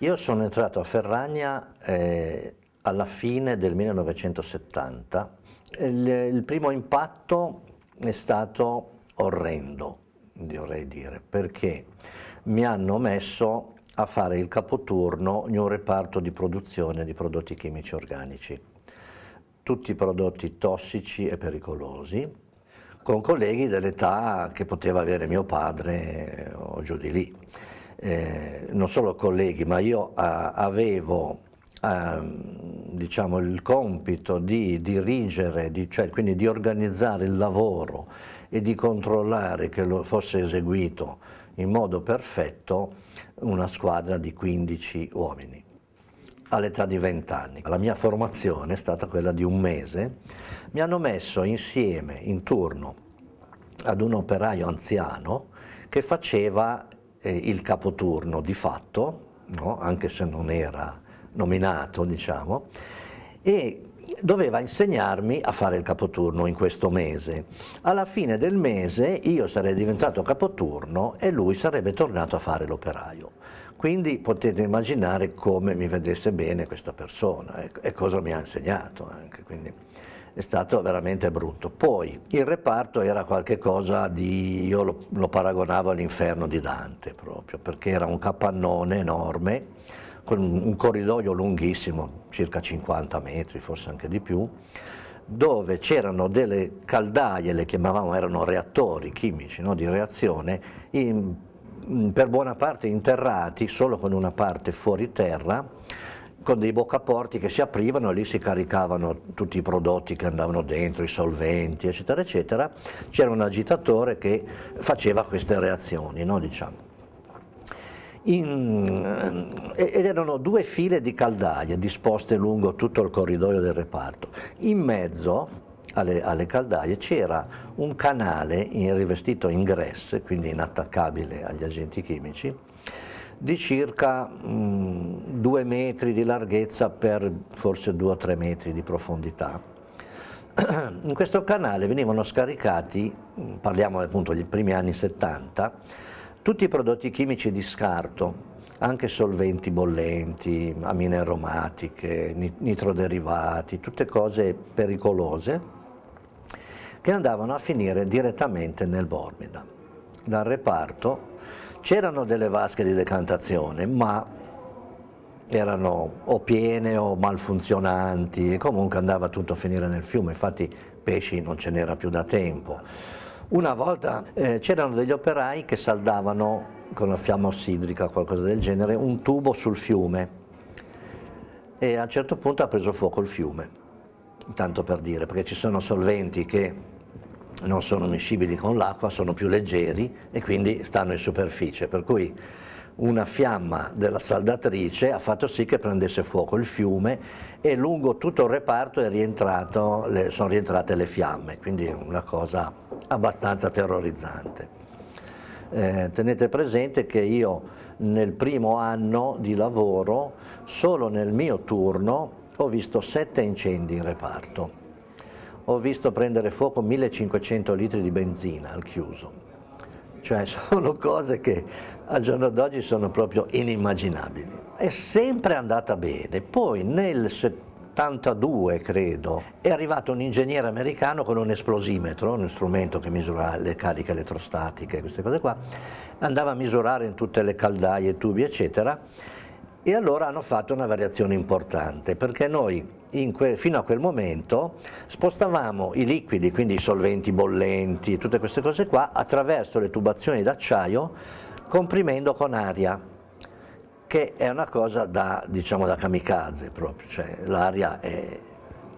Io sono entrato a Ferragna eh, alla fine del 1970. Il, il primo impatto è stato orrendo, dovrei dire, perché mi hanno messo a fare il capoturno in un reparto di produzione di prodotti chimici organici, tutti prodotti tossici e pericolosi, con colleghi dell'età che poteva avere mio padre eh, o giù di lì. Eh, non solo colleghi, ma io a, eh, avevo a, ehm, diciamo, il compito di dirigere, di, cioè, quindi di organizzare il lavoro e di controllare che fosse eseguito in modo perfetto una squadra di 15 uomini all'età di 20 anni. La mia formazione è stata quella di un mese, mi hanno messo insieme in turno ad un operaio anziano che faceva eh, il capoturno di fatto, no? anche se non era nominato, diciamo, e doveva insegnarmi a fare il capoturno in questo mese. Alla fine del mese io sarei diventato capoturno e lui sarebbe tornato a fare l'operaio. Quindi potete immaginare come mi vedesse bene questa persona ecco, e cosa mi ha insegnato anche. Quindi è stato veramente brutto. Poi il reparto era qualcosa di, io lo, lo paragonavo all'inferno di Dante proprio, perché era un capannone enorme con un corridoio lunghissimo, circa 50 metri, forse anche di più, dove c'erano delle caldaie, le chiamavamo, erano reattori chimici no, di reazione, in, per buona parte interrati, solo con una parte fuori terra, con dei boccaporti che si aprivano e lì si caricavano tutti i prodotti che andavano dentro, i solventi, eccetera, eccetera. C'era un agitatore che faceva queste reazioni, no, diciamo. In, eh, ed erano due file di caldaie disposte lungo tutto il corridoio del reparto. In mezzo alle, alle caldaie c'era un canale in, rivestito in grass, quindi inattaccabile agli agenti chimici, di circa mh, mm, 2 metri di larghezza per forse due o tre metri di profondità. In questo canale venivano scaricati, mm, parliamo appunto degli primi anni 70, tutti i prodotti chimici di scarto, anche solventi bollenti, amine aromatiche, nitroderivati, tutte cose pericolose che andavano a finire direttamente nel Bormida. Dal reparto C'erano delle vasche di decantazione, ma erano o piene o malfunzionanti e comunque andava tutto a finire nel fiume, infatti pesci non ce n'era più da tempo. Una volta eh, c'erano degli operai che saldavano con la fiamma ossidrica o qualcosa del genere un tubo sul fiume e a un certo punto ha preso fuoco il fiume, tanto per dire, perché ci sono solventi che non sono miscibili con l'acqua, sono più leggeri e quindi stanno in superficie, per cui una fiamma della saldatrice ha fatto sì che prendesse fuoco il fiume e lungo tutto il reparto le, sono rientrate le fiamme, quindi una cosa abbastanza terrorizzante. Eh, tenete presente che io nel primo anno di lavoro, solo nel mio turno, ho visto sette incendi in reparto ho visto prendere fuoco 1500 litri di benzina al chiuso. Cioè sono cose che al giorno d'oggi sono proprio inimmaginabili. È sempre andata bene, poi nel 72 credo è arrivato un ingegnere americano con un esplosimetro, uno strumento che misura le cariche elettrostatiche, queste cose qua, andava a misurare in tutte le caldaie, tubi eccetera e allora hanno fatto una variazione importante perché noi quel, fino a quel momento spostavamo i liquidi, quindi i solventi bollenti, tutte queste cose qua, attraverso le tubazioni d'acciaio comprimendo con aria che è una cosa da, diciamo, da kamikaze proprio, cioè l'aria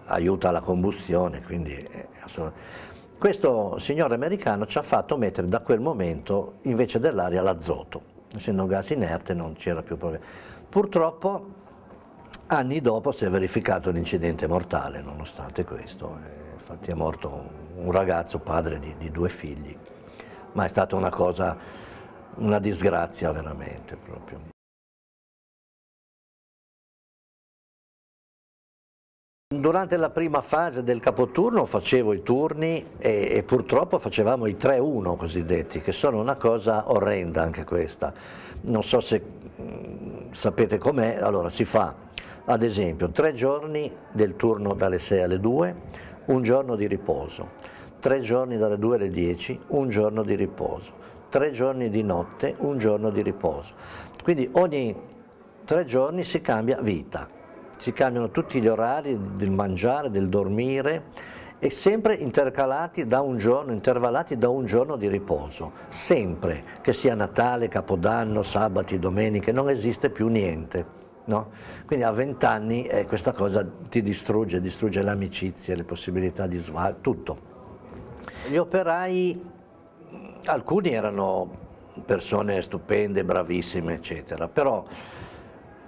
aiuta la combustione, quindi questo signore americano ci ha fatto mettere da quel momento invece dell'aria l'azoto, essendo un gas inerte non c'era più problema. Purtroppo Anni dopo si è verificato un incidente mortale, nonostante questo, eh, infatti è morto un ragazzo, padre di, di due figli, ma è stata una cosa, una disgrazia veramente proprio. Durante la prima fase del capoturno facevo i turni e, e purtroppo facevamo i 3-1 cosiddetti, che sono una cosa orrenda anche questa. Non so se mh, mm, sapete com'è, allora si fa ad esempio tre giorni del turno dalle 6 alle 2, un giorno di riposo, tre giorni dalle 2 alle 10, un giorno di riposo, tre giorni di notte, un giorno di riposo. Quindi ogni tre giorni si cambia vita, si cambiano tutti gli orari del mangiare, del dormire e sempre intercalati da un giorno, intervallati da un giorno di riposo, sempre, che sia Natale, Capodanno, sabati, domeniche, non esiste più niente. No? Quindi a vent'anni eh, questa cosa ti distrugge, distrugge l'amicizia, le possibilità di svago, tutto. Gli operai, alcuni erano persone stupende, bravissime, eccetera, però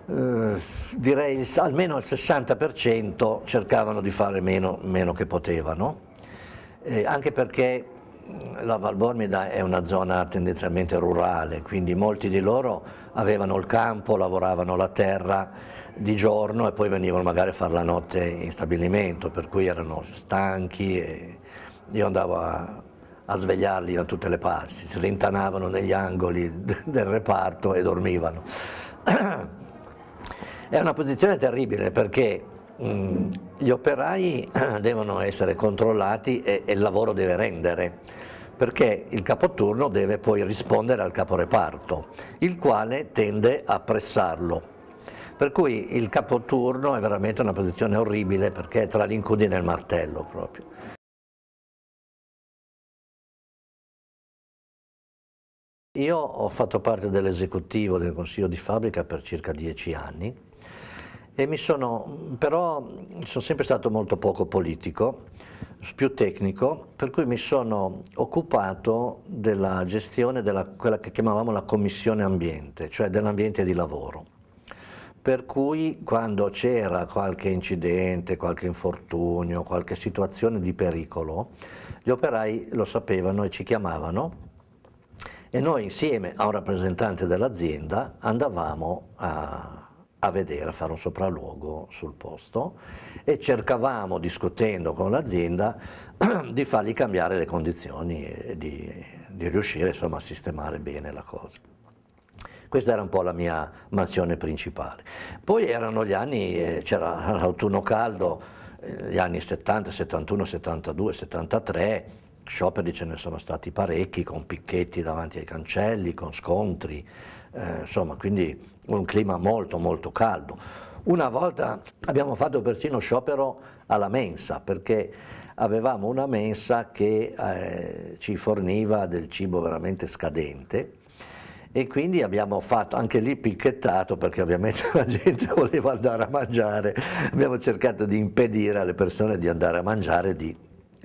eh, direi almeno il 60% cercavano di fare meno, meno che potevano, eh, anche perché la Valbormida è una zona tendenzialmente rurale, quindi molti di loro avevano il campo, lavoravano la terra di giorno e poi venivano magari a fare la notte in stabilimento, per cui erano stanchi e io andavo a, a svegliarli da tutte le parti, si rintanavano negli angoli del reparto e dormivano. È una posizione terribile perché Mm, gli operai devono essere controllati e, e il lavoro deve rendere perché il capoturno deve poi rispondere al caporeparto, il quale tende a pressarlo. Per cui il capoturno è veramente una posizione orribile perché è tra l'incudine e il martello proprio. Io ho fatto parte dell'esecutivo del consiglio di fabbrica per circa dieci anni e mi sono, però sono sempre stato molto poco politico, più tecnico, per cui mi sono occupato della gestione della quella che chiamavamo la commissione ambiente, cioè dell'ambiente di lavoro. Per cui quando c'era qualche incidente, qualche infortunio, qualche situazione di pericolo, gli operai lo sapevano e ci chiamavano e noi insieme a un rappresentante dell'azienda andavamo a a vedere, a fare un sopralluogo sul posto e cercavamo, discutendo con l'azienda, di fargli cambiare le condizioni e di, di riuscire insomma, a sistemare bene la cosa. Questa era un po' la mia mansione principale. Poi erano gli anni, eh, c'era l'autunno caldo, eh, gli anni 70, 71, 72, 73, scioperi ce ne sono stati parecchi, con picchetti davanti ai cancelli, con scontri, eh, insomma, quindi un clima molto molto caldo. Una volta abbiamo fatto persino sciopero alla mensa perché avevamo una mensa che eh, ci forniva del cibo veramente scadente e quindi abbiamo fatto anche lì picchettato perché ovviamente la gente voleva andare a mangiare, abbiamo cercato di impedire alle persone di andare a mangiare di,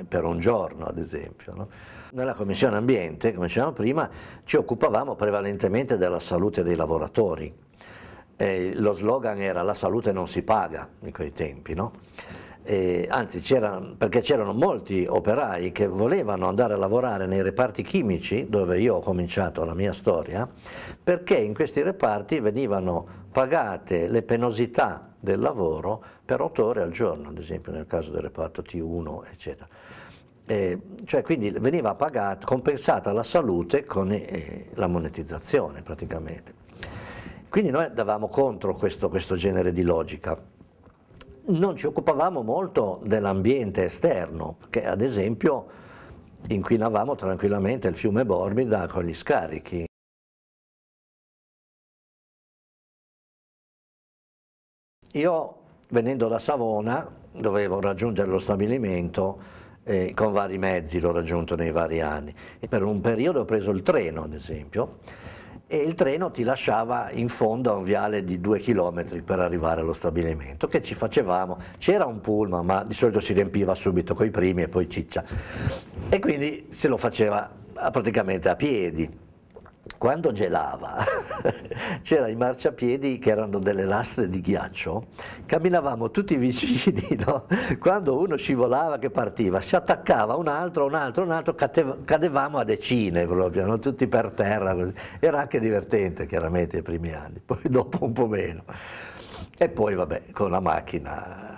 per un giorno ad esempio. No? Nella Commissione Ambiente, come dicevamo prima, ci occupavamo prevalentemente della salute dei lavoratori, eh, lo slogan era la salute non si paga in quei tempi, no? eh, anzi perché c'erano molti operai che volevano andare a lavorare nei reparti chimici, dove io ho cominciato la mia storia, perché in questi reparti venivano pagate le penosità del lavoro per otto ore al giorno, ad esempio nel caso del reparto T1, eccetera. Eh, cioè quindi veniva pagata, compensata la salute con eh, la monetizzazione praticamente. Quindi noi andavamo contro questo, questo genere di logica. Non ci occupavamo molto dell'ambiente esterno, che ad esempio inquinavamo tranquillamente il fiume Bormida con gli scarichi. Io venendo da Savona dovevo raggiungere lo stabilimento eh, con vari mezzi, l'ho raggiunto nei vari anni. E per un periodo ho preso il treno ad esempio e il treno ti lasciava in fondo a un viale di due chilometri per arrivare allo stabilimento. Che ci facevamo? C'era un pullman, ma di solito si riempiva subito con i primi e poi ciccia. E quindi se lo faceva praticamente a piedi quando gelava c'era i marciapiedi che erano delle lastre di ghiaccio, camminavamo tutti vicini, no? quando uno scivolava che partiva, si attaccava un altro, un altro, un altro, cadevamo a decine proprio, no? tutti per terra, era anche divertente chiaramente i primi anni, poi dopo un po' meno. E poi vabbè, con la macchina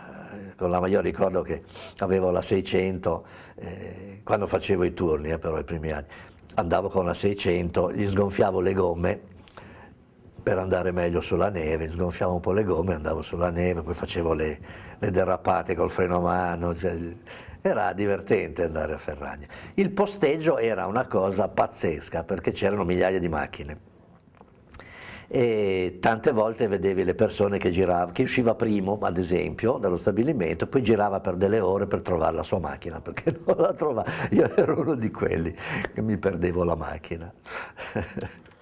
la, io ricordo che avevo la 600 eh, quando facevo i turni, eh, però i primi anni, andavo con la 600, gli sgonfiavo le gomme per andare meglio sulla neve, sgonfiavo un po' le gomme, andavo sulla neve, poi facevo le, le derrapate col freno a mano, cioè, era divertente andare a Ferragna. Il posteggio era una cosa pazzesca perché c'erano migliaia di macchine e tante volte vedevi le persone che giravano, che usciva primo ad esempio dallo stabilimento, poi girava per delle ore per trovare la sua macchina perché non la trovava, io ero uno di quelli che mi perdevo la macchina.